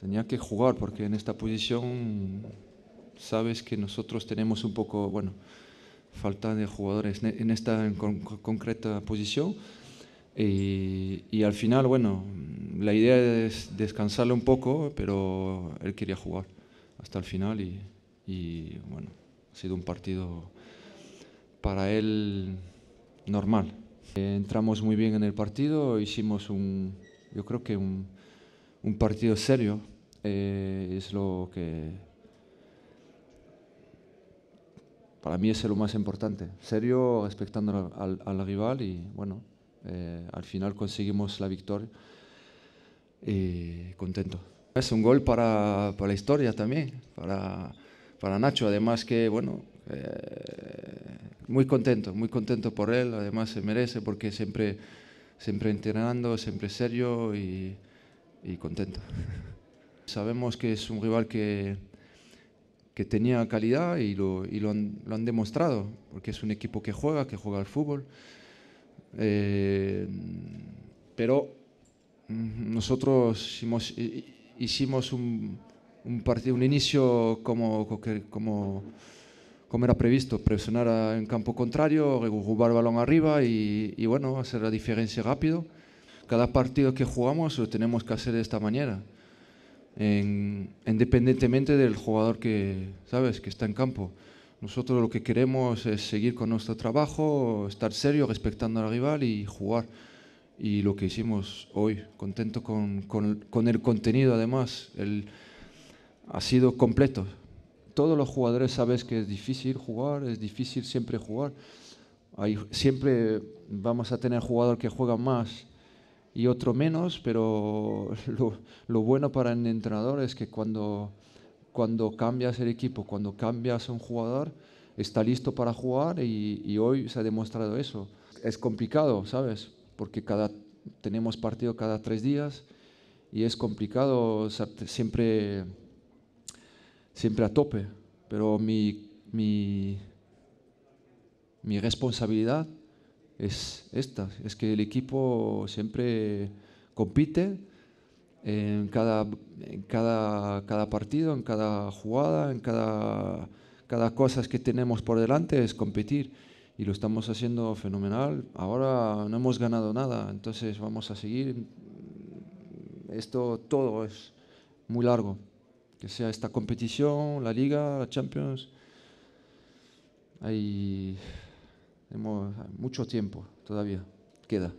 tenía que jugar porque en esta posición sabes que nosotros tenemos un poco, bueno, falta de jugadores en esta concreta posición. Y, al final, bueno, la idea es descansarle un poco, pero él quería jugar hasta el final y, y bueno, ha sido un partido para él normal. Entramos muy bien en el partido, hicimos un, yo creo que un, un partido serio eh, es lo que para mí es lo más importante. Serio respetando al, rival y bueno, eh, al final conseguimos la victoria y eh, contento. Es un gol para, la historia también, para, para, Nacho, además que bueno, muy contento, muy contento por él, además se merece porque siempre, siempre entrenando, siempre serio y y contento. Sabemos que es un rival que, que tenía calidad y, lo, y lo, han, lo, han, demostrado, porque es un equipo que juega, que juega al fútbol. Eh, pero mm, nosotros hicimos un, partido, un inicio como, como, como era previsto, presionar en campo contrario, jugar balón arriba y, y bueno, hacer la diferencia rápido. Cada partido que jugamos lo tenemos que hacer de esta manera, independientemente del jugador que, ¿sabes?, que está en campo. Nosotros lo que queremos es seguir con nuestro trabajo, estar serio, respetando al rival y jugar. Y lo que hicimos hoy, contento con, el contenido además, ha sido completo. Todos los jugadores sabes que es difícil jugar, es difícil siempre jugar. siempre vamos a tener jugador que juegan más, y otro menos, pero lo, bueno para el entrenador es que cuando, cuando cambias el equipo, cuando cambias un jugador, está listo para jugar y, hoy se ha demostrado eso. Es complicado, ¿sabes? Porque cada, tenemos partido cada tres días y es complicado siempre, siempre a tope. Pero mi, mi, mi responsabilidad es esta, es que el equipo siempre compite en cada, cada, partido, en cada jugada, en cada, cada cosa que tenemos por delante es competir y lo estamos haciendo fenomenal. Ahora no hemos ganado nada, entonces vamos a seguir. Esto todo es muy largo, que sea esta competición, la liga, la Champions. Hemos mucho tiempo todavía, queda.